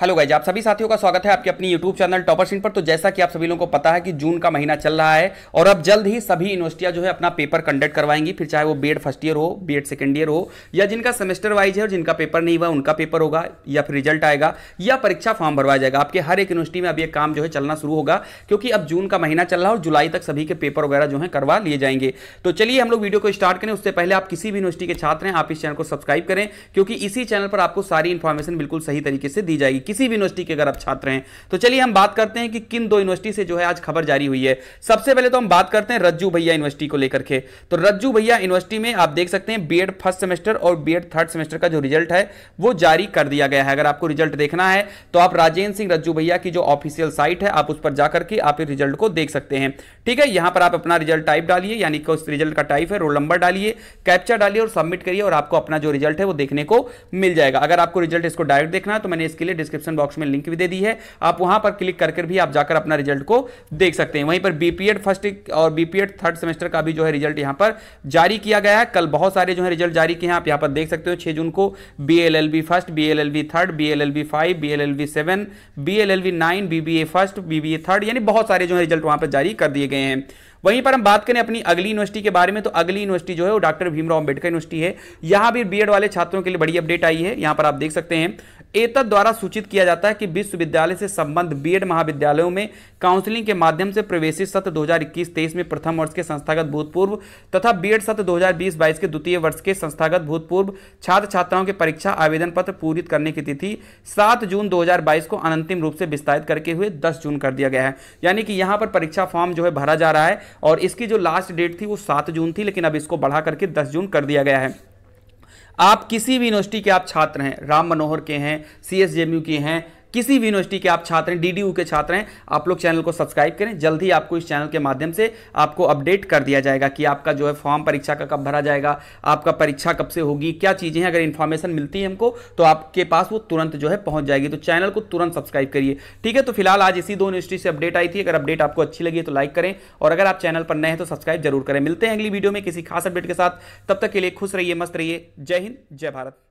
hello guys आप सभी साथियों का स्वागत है आपके अपनी यूट्यूब चैनल टॉपर सीन पर तो जैसा कि आप सभी लोगों को पता है कि जून का महीना चल रहा है और अब जल्द ही सभी यूनिवर्सिटियां जो है अपना पेपर कंडक्ट करवाएंगी फिर चाहे वो बीएड फर्स्ट ईयर हो बीएड सेकेंड ईयर हो या जिनका सेमेस्टर वाइज है और जिनका पेपर नहीं हुआ उनका पेपर होगा या फिर रिजल्ट आएगा या परीक्षा फॉर्म भरवाया जाएगा आपके हर एक यूनिवर्सिटी में अब ये काम जो है चलना शुरू होगा क्योंकि अब जून का महीना चल रहा है और जुलाई तक सभी के पेपर वगैरह जो है करवा लिए जाएंगे तो चलिए हम लोग वीडियो को स्टार्ट करें उससे पहले आप किसी भी यूनिवर्सिटी के छात्र हैं आप इस चैनल को सब्सक्राइब करें क्योंकि इसी चैनल पर आपको सारी इन्फॉर्मेशन बिल्कुल सही तरीके से दी जाएगी किसी भी यूनिवर्सिटी के अगर आप छात्र हैं तो चलिए हम बात करते हैं कि किन दो यूनिवर्सिटी से जो है आज खबर जारी हुई है सबसे पहले तो हम बात करते हैं रज्जू भैया यूनिवर्सिटी को लेकर के तो रज्जू भैया यूनिवर्सिटी में आप देख सकते हैं बी फर्स्ट सेमेस्टर और बी थर्ड सेमेस्टर का जो रिजल्ट है वो जारी कर दिया गया है अगर आपको रिजल्ट देखना है तो आप राजेंद्र सिंह रज्जू भैया की जो ऑफिशियल साइट है आप उस पर जाकर के आप रिजल्ट को देख सकते हैं ठीक है यहां पर आप अपना रिजल्ट टाइप डालिए यानी कि उस रिजल्ट का टाइप है रोल नंबर डालिए कैप्चर डालिए और सबमिट करिए और आपको अपना जो रिजल्ट है वो देखने को मिल जाएगा अगर आपको रिजल्ट इसको डायरेक्ट देखना है तो मैंने इसके लिए डिस्क्रिप्शन डिस्क्रिप्शन बॉक्स में लिंक भी दे दी है आप वहां पर क्लिक करके भी आप जाकर अपना रिजल्ट को देख सकते हैं वहीं पर बीपीएड फर्स्ट और बीपीएड थर्ड सेमेस्टर का भी जो है रिजल्ट यहां पर जारी किया गया है कल बहुत सारे जो है रिजल्ट जारी किए हैं आप यहां पर देख सकते हो छह जून को B L L B first B L L B third B L L B five B L L B seven B L L B nine B B A first B B A third यानी बहुत सारे जो है result वहां पर जारी कर दिए गए हैं वहीं पर हम बात करें अपनी अगली यूनिवर्सिटी के बारे में तो अगली यूनिवर्सिटी जो है वो डॉक्टर भीमराव अंबेडकर यूनिवर्सिटी है यहां भी बीएड वाले छात्रों के लिए बड़ी अपडेट आई है यहां पर आप देख सकते हैं एतद द्वारा सूचित किया जाता है कि विश्वविद्यालय से संबंध बीएड महाविद्यालयों में काउंसलिंग के माध्यम से प्रवेशित सत्र 2021-23 में प्रथम वर्ष के संस्थागत भूतपूर्व तथा बीएड सत्र 2020-22 के द्वितीय वर्ष के संस्थागत भूतपूर्व छात्र छात्राओं के परीक्षा आवेदन पत्र पूरित करने की तिथि सात जून दो को अनंतिम रूप से विस्तारित करके हुए दस जून कर दिया गया है यानी कि यहाँ पर परीक्षा फॉर्म जो है भरा जा रहा है और इसकी जो लास्ट डेट थी वो सात जून थी लेकिन अब इसको बढ़ा करके दस जून कर दिया गया है आप किसी भी यूनिवर्सिटी के आप छात्र हैं राम मनोहर के हैं सी के हैं किसी भी यूनिवर्सिटी के आप छात्र हैं डी के छात्र हैं आप लोग चैनल को सब्सक्राइब करें जल्द ही आपको इस चैनल के माध्यम से आपको अपडेट कर दिया जाएगा कि आपका जो है फॉर्म परीक्षा का कब भरा जाएगा आपका परीक्षा कब से होगी क्या चीज़ें हैं अगर इन्फॉर्मेशन मिलती है हमको तो आपके पास वो तुरंत जो है पहुंच जाएगी तो चैनल को तुरंत सब्सक्राइब करिए ठीक है तो फिलहाल आज इसी दो यूनिवर्सिटी से अपडेट आई थी अगर अपडेट आपको अच्छी लगी तो लाइक करें और अगर आप चैनल पर नए हैं तो सब्सक्राइब जरूर करें मिलते हैं अगली वीडियो में किसी खास अपडेट के साथ तब तक के लिए खुश रहिए मस्त रहिए जय हिंद जय भारत